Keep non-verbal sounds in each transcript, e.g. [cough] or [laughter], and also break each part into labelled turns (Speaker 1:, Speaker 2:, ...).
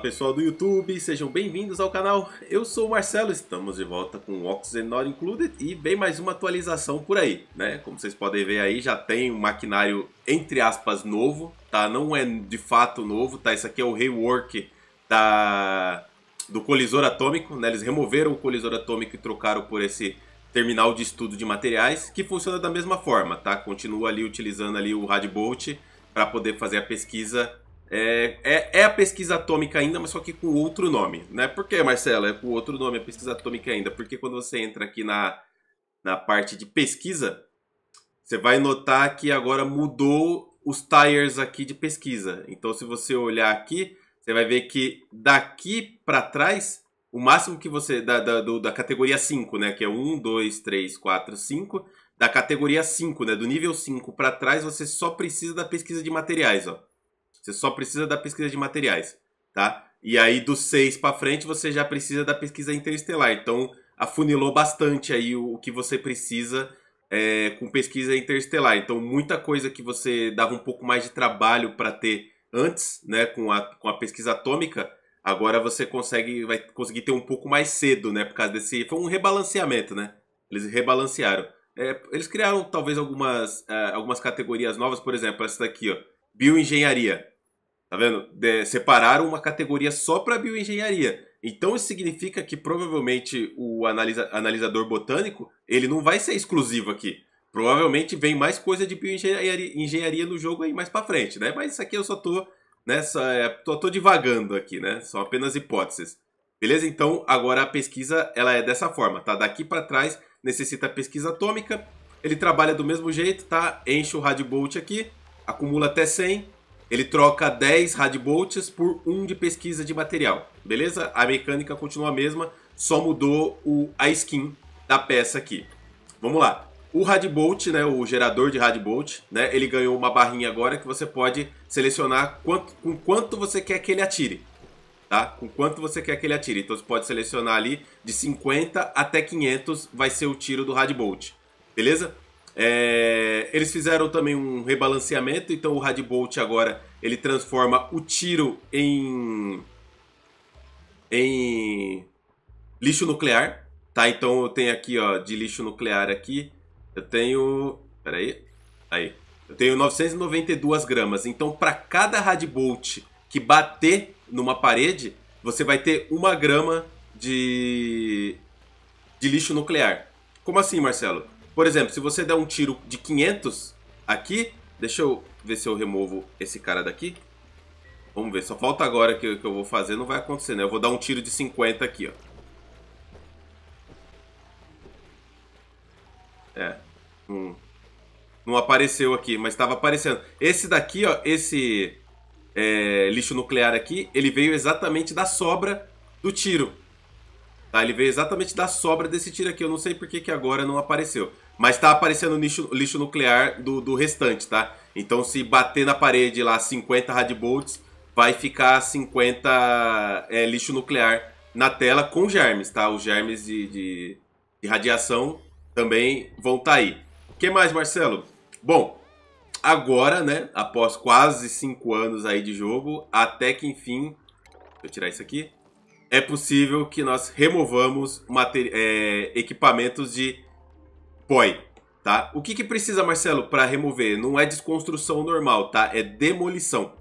Speaker 1: pessoal do YouTube, sejam bem-vindos ao canal. Eu sou o Marcelo, estamos de volta com o Oxygen Not Included e bem mais uma atualização por aí, né? Como vocês podem ver aí, já tem um maquinário, entre aspas, novo, tá? Não é de fato novo, tá? Isso aqui é o rework da... do colisor atômico, né? Eles removeram o colisor atômico e trocaram por esse terminal de estudo de materiais, que funciona da mesma forma, tá? Continua ali utilizando ali o Radbolt para poder fazer a pesquisa é, é, é, a pesquisa atômica ainda, mas só que com outro nome, né? Por que, Marcelo? É com outro nome a pesquisa atômica ainda? Porque quando você entra aqui na, na parte de pesquisa, você vai notar que agora mudou os tires aqui de pesquisa. Então, se você olhar aqui, você vai ver que daqui para trás, o máximo que você... Da, da, do, da categoria 5, né? Que é 1, 2, 3, 4, 5. Da categoria 5, né? Do nível 5 para trás, você só precisa da pesquisa de materiais, ó. Você só precisa da pesquisa de materiais, tá? E aí do 6 para frente você já precisa da pesquisa interestelar. Então afunilou bastante aí o, o que você precisa é, com pesquisa interestelar. Então muita coisa que você dava um pouco mais de trabalho para ter antes, né, com a, com a pesquisa atômica, agora você consegue vai conseguir ter um pouco mais cedo, né, por causa desse foi um rebalanceamento, né? Eles rebalancearam. É, eles criaram talvez algumas, uh, algumas categorias novas, por exemplo, essa daqui, ó, bioengenharia. Tá vendo? De, separaram uma categoria só para bioengenharia. Então isso significa que provavelmente o analisa, analisador botânico ele não vai ser exclusivo aqui. Provavelmente vem mais coisa de bioengenharia no jogo aí mais para frente, né? Mas isso aqui eu só tô nessa, né, é, tô, tô divagando aqui, né? São apenas hipóteses. Beleza? Então agora a pesquisa ela é dessa forma, tá? Daqui para trás necessita pesquisa atômica. Ele trabalha do mesmo jeito, tá? Enche o Radbolt aqui, acumula até 100 ele troca 10 radbolts por 1 de pesquisa de material, beleza? A mecânica continua a mesma, só mudou o, a skin da peça aqui. Vamos lá. O Radbolt, né, o gerador de Radbolt, né, ele ganhou uma barrinha agora que você pode selecionar quanto, com quanto você quer que ele atire. Tá? Com quanto você quer que ele atire. Então você pode selecionar ali de 50 até 500 vai ser o tiro do Radbolt. Beleza? É, eles fizeram também um rebalanceamento, então o Bolt agora ele transforma o tiro em em lixo nuclear, tá? Então eu tenho aqui, ó, de lixo nuclear aqui, eu tenho, peraí, aí, eu tenho 992 gramas. Então para cada Bolt que bater numa parede, você vai ter uma grama de de lixo nuclear. Como assim, Marcelo? Por exemplo, se você der um tiro de 500 aqui, deixa eu ver se eu removo esse cara daqui. Vamos ver, só falta agora que, que eu vou fazer, não vai acontecer, né? Eu vou dar um tiro de 50 aqui, ó. É, hum. não apareceu aqui, mas estava aparecendo. Esse daqui, ó, esse é, lixo nuclear aqui, ele veio exatamente da sobra do tiro. Tá? Ele veio exatamente da sobra desse tiro aqui. Eu não sei por que, que agora não apareceu. Mas tá aparecendo lixo, lixo nuclear do, do restante, tá? Então se bater na parede lá 50 radbolts, vai ficar 50 é, lixo nuclear na tela com germes, tá? Os germes de, de, de radiação também vão estar tá aí. O que mais, Marcelo? Bom, agora, né, após quase 5 anos aí de jogo, até que enfim... Deixa eu tirar isso aqui é possível que nós removamos é, equipamentos de POI, tá? O que, que precisa, Marcelo, para remover? Não é desconstrução normal, tá? É demolição.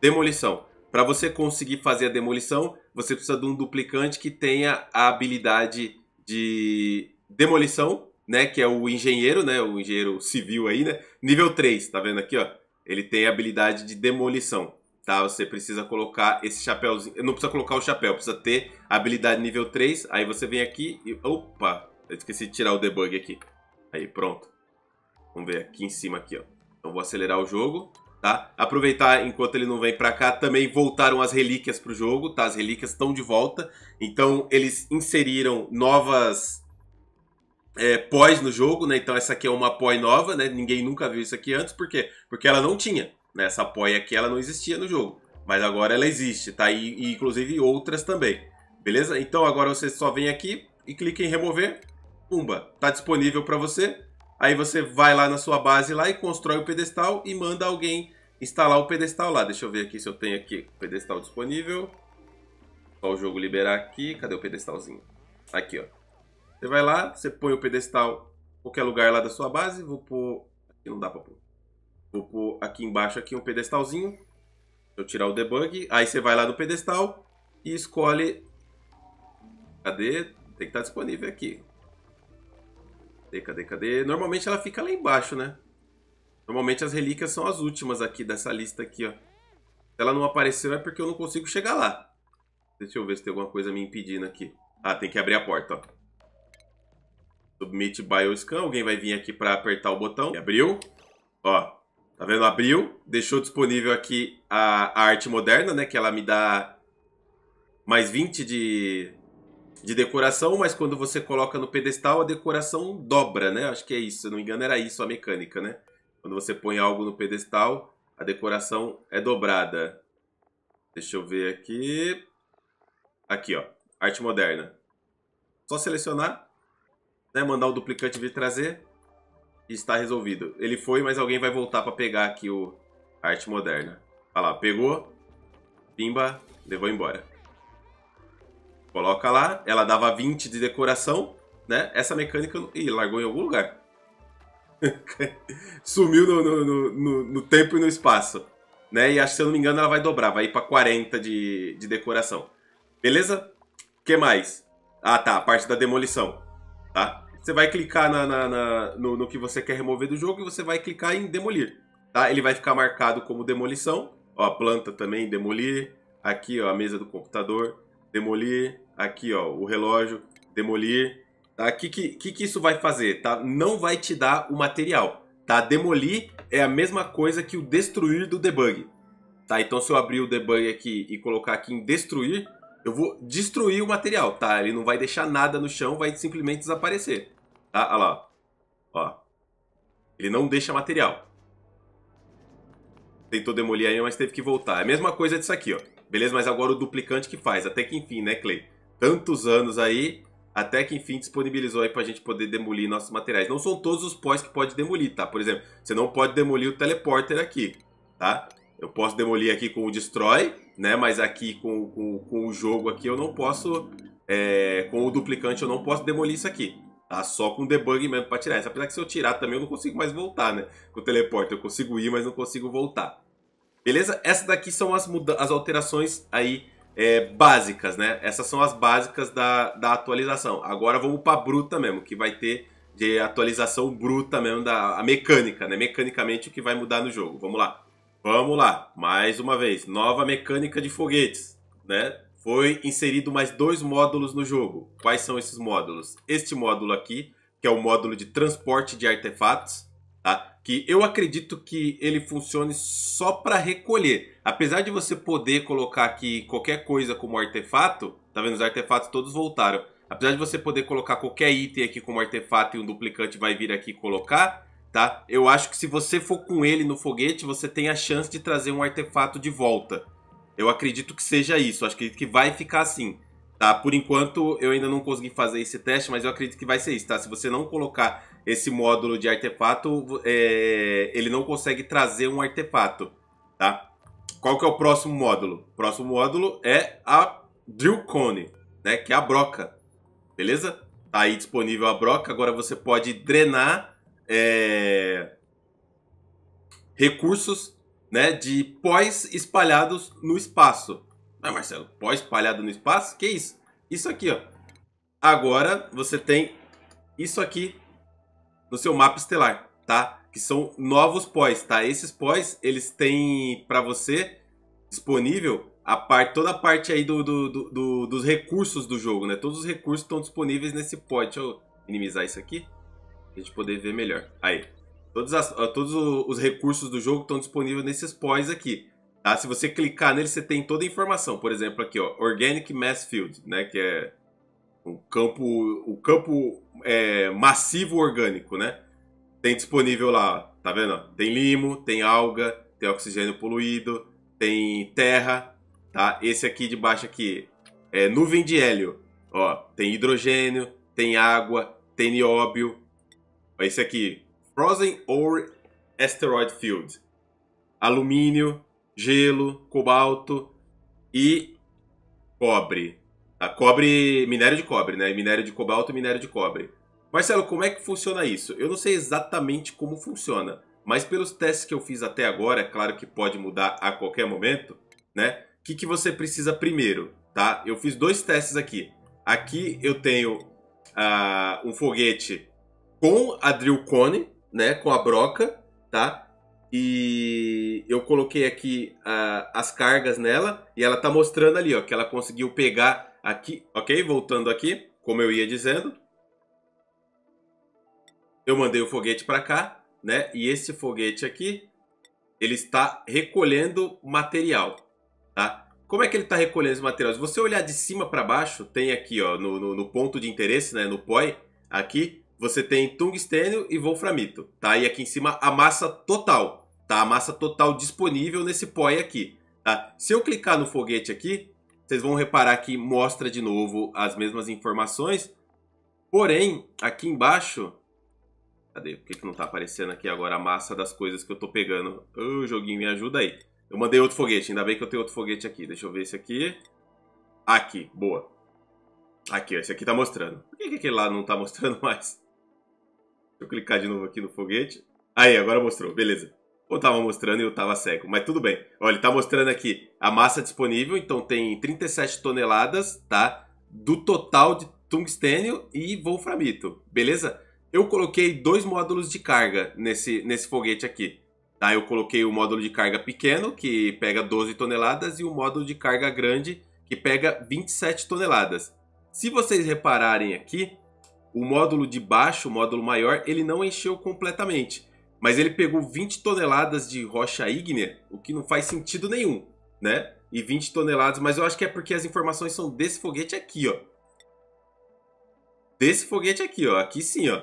Speaker 1: Demolição. Para você conseguir fazer a demolição, você precisa de um duplicante que tenha a habilidade de demolição, né? Que é o engenheiro, né? O engenheiro civil aí, né? Nível 3, tá vendo aqui, ó? Ele tem a habilidade de demolição tá? Você precisa colocar esse chapéuzinho. Não precisa colocar o chapéu, precisa ter habilidade nível 3. Aí você vem aqui e... Opa! Eu esqueci de tirar o debug aqui. Aí, pronto. Vamos ver aqui em cima aqui, ó. Então vou acelerar o jogo, tá? Aproveitar enquanto ele não vem pra cá. Também voltaram as relíquias pro jogo, tá? As relíquias estão de volta. Então eles inseriram novas... É, pós no jogo, né? Então essa aqui é uma pós nova, né? Ninguém nunca viu isso aqui antes, por quê? Porque ela não tinha. Né? Essa poi aqui ela não existia no jogo, mas agora ela existe, tá? E, e inclusive outras também. Beleza? Então agora você só vem aqui e clica em remover. Pumba, tá disponível para você. Aí você vai lá na sua base lá e constrói o pedestal e manda alguém instalar o pedestal lá. Deixa eu ver aqui se eu tenho aqui pedestal disponível. Só o jogo liberar aqui. Cadê o pedestalzinho? Aqui, ó. Você vai lá, você põe o pedestal em qualquer lugar lá da sua base. Vou pôr... Aqui não dá pra pôr. Vou pôr aqui embaixo aqui um pedestalzinho. Deixa eu tirar o debug. Aí você vai lá no pedestal e escolhe... Cadê? Tem que estar tá disponível aqui. Cadê, cadê, cadê? Normalmente ela fica lá embaixo, né? Normalmente as relíquias são as últimas aqui dessa lista aqui, ó. Se ela não apareceu é porque eu não consigo chegar lá. Deixa eu ver se tem alguma coisa me impedindo aqui. Ah, tem que abrir a porta, ó. Submit Bioscan. Alguém vai vir aqui para apertar o botão. E abriu. Ó, Tá vendo? Abriu, deixou disponível aqui a, a arte moderna, né? Que ela me dá mais 20 de, de decoração, mas quando você coloca no pedestal, a decoração dobra, né? Acho que é isso, se não me engano, era isso a mecânica, né? Quando você põe algo no pedestal, a decoração é dobrada. Deixa eu ver aqui. Aqui, ó. Arte moderna. Só selecionar, né? Mandar o duplicante vir trazer está resolvido. Ele foi, mas alguém vai voltar para pegar aqui o a arte moderna. Olha lá, pegou, pimba, levou embora. Coloca lá, ela dava 20 de decoração, né? Essa mecânica... Ih, largou em algum lugar. [laughs] Sumiu no, no, no, no, tempo e no espaço. Né? E acho que, se eu não me engano, ela vai dobrar, vai ir para 40 de, de decoração. Beleza? O que mais? Ah, tá, a parte da demolição, tá? Você vai clicar na, na, na no, no, que você quer remover do jogo e você vai clicar em demolir. Tá? Ele vai ficar marcado como demolição. Ó, a planta também, demolir. Aqui, ó, a mesa do computador, demolir. Aqui, ó, o relógio, demolir. O tá? que, que, que, que isso vai fazer? Tá? Não vai te dar o material. Tá? Demolir é a mesma coisa que o destruir do debug. Tá? Então, se eu abrir o debug aqui e colocar aqui em destruir, eu vou destruir o material, tá? Ele não vai deixar nada no chão, vai simplesmente desaparecer. Tá? Olha lá. Ó. Ele não deixa material. Tentou demolir aí, mas teve que voltar. É a mesma coisa disso aqui, ó. Beleza? Mas agora o duplicante que faz. Até que enfim, né, Clay? Tantos anos aí, até que enfim disponibilizou aí pra gente poder demolir nossos materiais. Não são todos os pós que pode demolir, tá? Por exemplo, você não pode demolir o teleporter aqui, tá? Eu posso demolir aqui com o Destroy, né? Mas aqui com, com, com o jogo aqui eu não posso... É, com o duplicante eu não posso demolir isso aqui. Tá só com debug mesmo pra tirar Essa Apesar que se eu tirar também eu não consigo mais voltar, né? Com o teleporte. Eu consigo ir, mas não consigo voltar. Beleza? Essas daqui são as, as alterações aí é, básicas, né? Essas são as básicas da, da atualização. Agora vamos pra bruta mesmo, que vai ter de atualização bruta mesmo da a mecânica, né? Mecanicamente o que vai mudar no jogo. Vamos lá. Vamos lá. Mais uma vez. Nova mecânica de foguetes, né? foi inserido mais dois módulos no jogo. Quais são esses módulos? Este módulo aqui, que é o módulo de transporte de artefatos, tá? que eu acredito que ele funcione só para recolher. Apesar de você poder colocar aqui qualquer coisa como artefato, tá vendo? Os artefatos todos voltaram. Apesar de você poder colocar qualquer item aqui como artefato e um duplicante vai vir aqui colocar, tá? Eu acho que se você for com ele no foguete, você tem a chance de trazer um artefato de volta. Eu acredito que seja isso. Acho que que vai ficar assim. Tá? Por enquanto, eu ainda não consegui fazer esse teste, mas eu acredito que vai ser isso, tá? Se você não colocar esse módulo de artefato, é... ele não consegue trazer um artefato, tá? Qual que é o próximo módulo? O próximo módulo é a cone, né? Que é a broca, beleza? Tá aí disponível a broca, agora você pode drenar é... recursos né, de pós espalhados no espaço. Ah, Marcelo, pós espalhado no espaço? Que isso? Isso aqui, ó. Agora você tem isso aqui no seu mapa estelar, tá? Que são novos pós, tá? Esses pós, eles têm para você disponível a parte, toda a parte aí do, do, do, do, dos recursos do jogo, né? Todos os recursos estão disponíveis nesse pó. Deixa eu minimizar isso aqui, pra gente poder ver melhor. Aí, ah, todos, as, todos os recursos do jogo estão disponíveis nesses pós aqui. Tá? Se você clicar nele, você tem toda a informação. Por exemplo, aqui, ó, Organic Mass Field, né? Que é um campo, o um campo é, massivo orgânico, né? Tem disponível lá, tá vendo? Tem limo, tem alga, tem oxigênio poluído, tem terra, tá? Esse aqui de baixo aqui é nuvem de hélio, ó. Tem hidrogênio, tem água, tem nióbio. Esse aqui, Frozen Ore Asteroid Field. Alumínio, gelo, cobalto e cobre. Ah, cobre, minério de cobre, né? Minério de cobalto e minério de cobre. Marcelo, como é que funciona isso? Eu não sei exatamente como funciona, mas pelos testes que eu fiz até agora, é claro que pode mudar a qualquer momento, né? O que, que você precisa primeiro, tá? Eu fiz dois testes aqui. Aqui eu tenho uh, um foguete com a drill cone, né, com a broca, tá? E eu coloquei aqui uh, as cargas nela e ela tá mostrando ali, ó, que ela conseguiu pegar aqui, ok? Voltando aqui, como eu ia dizendo. Eu mandei o foguete para cá, né? E esse foguete aqui, ele está recolhendo material, tá? Como é que ele está recolhendo os materiais Se você olhar de cima para baixo, tem aqui, ó, no, no, no ponto de interesse, né, no POI, aqui, você tem tungstênio e wolframito, tá? E aqui em cima a massa total, tá? A massa total disponível nesse POI aqui, tá? Se eu clicar no foguete aqui, vocês vão reparar que mostra de novo as mesmas informações. Porém, aqui embaixo... Cadê? Por que, que não tá aparecendo aqui agora a massa das coisas que eu tô pegando? Ô, oh, joguinho, me ajuda aí. Eu mandei outro foguete, ainda bem que eu tenho outro foguete aqui. Deixa eu ver esse aqui. Aqui, boa. Aqui, esse aqui tá mostrando. Por que, que aquele lá não tá mostrando [laughs] mais? Deixa eu clicar de novo aqui no foguete. Aí, agora mostrou, beleza. Ou tava mostrando e eu tava cego, mas tudo bem. Olha, ele tá mostrando aqui a massa disponível, então tem 37 toneladas, tá? Do total de tungstênio e wolframito, beleza? Eu coloquei dois módulos de carga nesse, nesse foguete aqui. Tá, eu coloquei o módulo de carga pequeno, que pega 12 toneladas, e o módulo de carga grande, que pega 27 toneladas. Se vocês repararem aqui, o módulo de baixo, o módulo maior, ele não encheu completamente. Mas ele pegou 20 toneladas de rocha ígnea, o que não faz sentido nenhum, né? E 20 toneladas, mas eu acho que é porque as informações são desse foguete aqui, ó. Desse foguete aqui, ó. Aqui sim, ó.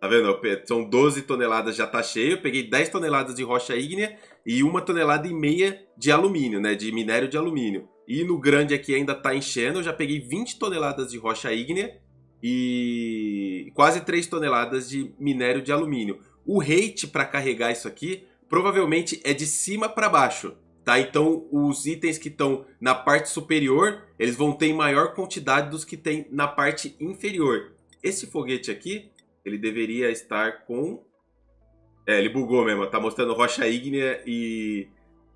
Speaker 1: Tá vendo? São 12 toneladas, já tá cheio. Eu peguei 10 toneladas de rocha ígnea e 1 tonelada e meia de alumínio, né? De minério de alumínio. E no grande aqui ainda tá enchendo. Eu já peguei 20 toneladas de rocha ígnea e quase 3 toneladas de minério de alumínio. O rate para carregar isso aqui provavelmente é de cima para baixo, tá? Então os itens que estão na parte superior, eles vão ter maior quantidade dos que tem na parte inferior. Esse foguete aqui, ele deveria estar com... É, ele bugou mesmo, tá mostrando rocha ígnea e...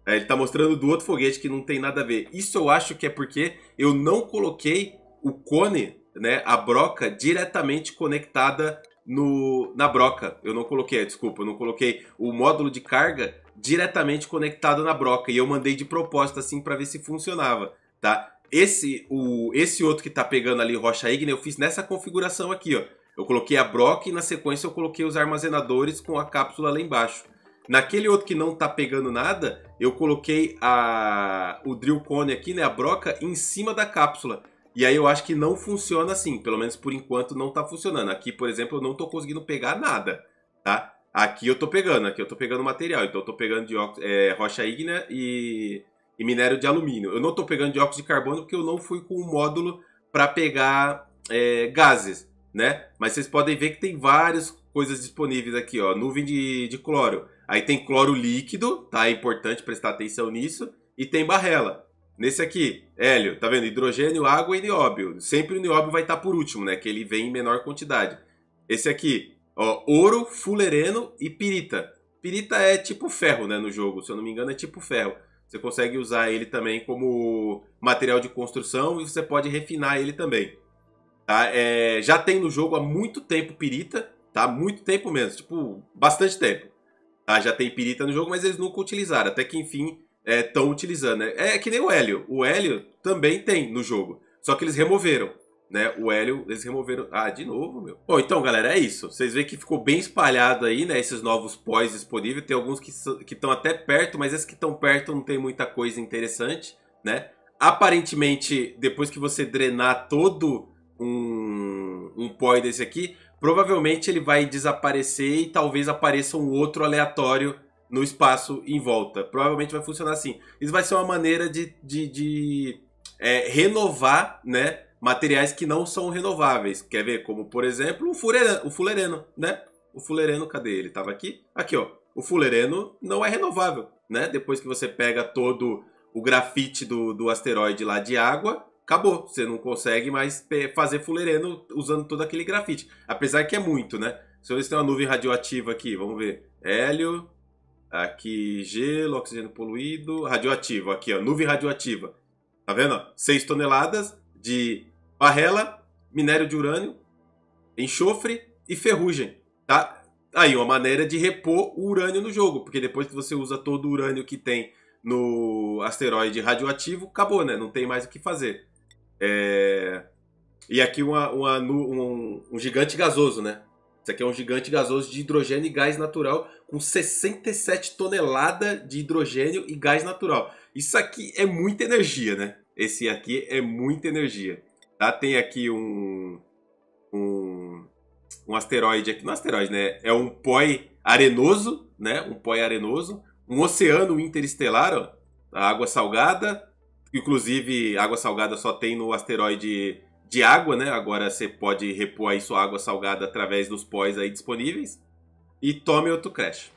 Speaker 1: É, ele tá mostrando do outro foguete que não tem nada a ver. Isso eu acho que é porque eu não coloquei o cone né, a broca diretamente conectada no, na broca. Eu não coloquei, desculpa, eu não coloquei o módulo de carga diretamente conectado na broca. E eu mandei de proposta assim para ver se funcionava, tá? Esse, o, esse outro que tá pegando ali rocha ígnea, eu fiz nessa configuração aqui, ó. Eu coloquei a broca e na sequência eu coloquei os armazenadores com a cápsula lá embaixo. Naquele outro que não tá pegando nada, eu coloquei a, o drill cone aqui, né, a broca, em cima da cápsula. E aí eu acho que não funciona assim, pelo menos por enquanto não tá funcionando. Aqui, por exemplo, eu não tô conseguindo pegar nada, tá? Aqui eu tô pegando, aqui eu tô pegando material, então eu tô pegando dióxido, é, rocha ígnea e, e, minério de alumínio. Eu não tô pegando dióxido de carbono porque eu não fui com o módulo para pegar é, gases, né? Mas vocês podem ver que tem várias coisas disponíveis aqui, ó, nuvem de, de cloro. Aí tem cloro líquido, tá? É importante prestar atenção nisso. E tem barrela. Nesse aqui, hélio, tá vendo? Hidrogênio, água e nióbio. Sempre o nióbio vai estar tá por último, né? Que ele vem em menor quantidade. Esse aqui, ó, ouro, fulereno e pirita. Pirita é tipo ferro, né, no jogo. Se eu não me engano, é tipo ferro. Você consegue usar ele também como material de construção e você pode refinar ele também. Tá? É, já tem no jogo há muito tempo pirita, tá? Muito tempo mesmo, tipo, bastante tempo. Tá? Já tem pirita no jogo, mas eles nunca utilizaram. Até que, enfim, estão é, utilizando. Né? É que nem o Hélio. O Hélio também tem no jogo. Só que eles removeram. Né, o Hélio, eles removeram. Ah, de novo, meu. Bom, então, galera, é isso. Vocês veem que ficou bem espalhado aí, né? Esses novos pós disponíveis. Tem alguns que estão até perto, mas esses que estão perto não tem muita coisa interessante, né? Aparentemente, depois que você drenar todo um, um pós desse aqui, provavelmente ele vai desaparecer e talvez apareça um outro aleatório no espaço em volta. Provavelmente vai funcionar assim. Isso vai ser uma maneira de, de, de é, renovar né, materiais que não são renováveis. Quer ver? Como, por exemplo, o fulereno, o fulereno né? O fulereno, cadê ele? Tava aqui? Aqui, ó. O fulereno não é renovável, né? Depois que você pega todo o grafite do, do asteroide lá de água, acabou. Você não consegue mais fazer fulereno usando todo aquele grafite. Apesar que é muito, né? Se eu ver se tem uma nuvem radioativa aqui, vamos ver. Hélio, Aqui, gelo, oxigênio poluído, radioativo. Aqui, ó, nuvem radioativa. Tá vendo? 6 toneladas de barrela, minério de urânio, enxofre e ferrugem. Tá? Aí, uma maneira de repor o urânio no jogo, porque depois que você usa todo o urânio que tem no asteroide radioativo, acabou, né? Não tem mais o que fazer. É... E aqui uma, uma um, um, gigante gasoso, né? Isso aqui é um gigante gasoso de hidrogênio e gás natural com 67 toneladas de hidrogênio e gás natural. Isso aqui é muita energia, né? Esse aqui é muita energia. Tá? Tem aqui um, um, um asteroide aqui. Não é asteroide, né? É um poi arenoso, né? Um poi arenoso. Um oceano interestelar, ó. A água salgada. Inclusive, água salgada só tem no asteroide de água, né? Agora você pode repor aí sua água salgada através dos pós aí disponíveis. E tome outro crash.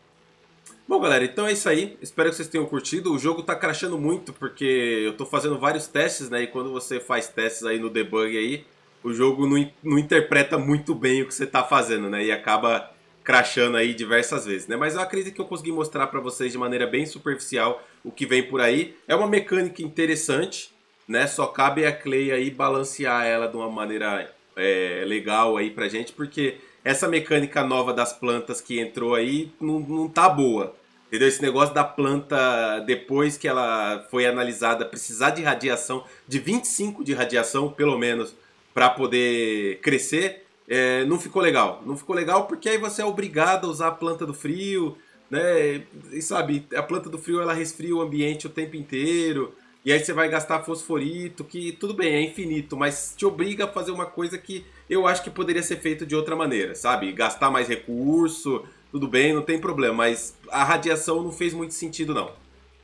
Speaker 1: Bom, galera, então é isso aí. Espero que vocês tenham curtido. O jogo tá crashando muito porque eu tô fazendo vários testes, né? E quando você faz testes aí no debug aí, o jogo não, não interpreta muito bem o que você tá fazendo, né? E acaba crashando aí diversas vezes, né? Mas eu acredito que eu consegui mostrar para vocês de maneira bem superficial o que vem por aí. É uma mecânica interessante, né? Só cabe a Clay aí balancear ela de uma maneira é, legal aí pra gente, porque essa mecânica nova das plantas que entrou aí não, não tá boa. Entendeu? Esse negócio da planta, depois que ela foi analisada, precisar de radiação, de 25 de radiação, pelo menos, para poder crescer, é, não ficou legal. Não ficou legal porque aí você é obrigado a usar a planta do frio, né? E sabe, a planta do frio ela resfria o ambiente o tempo inteiro. E aí você vai gastar fosforito, que tudo bem, é infinito, mas te obriga a fazer uma coisa que eu acho que poderia ser feito de outra maneira, sabe? Gastar mais recurso, tudo bem, não tem problema, mas a radiação não fez muito sentido não,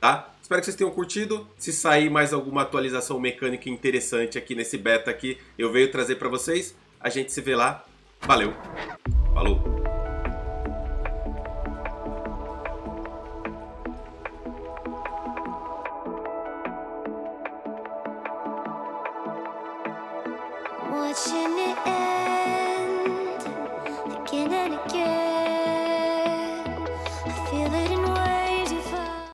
Speaker 1: tá? Espero que vocês tenham curtido. Se sair mais alguma atualização mecânica interessante aqui nesse beta aqui, eu venho trazer para vocês. A gente se vê lá. Valeu. Falou.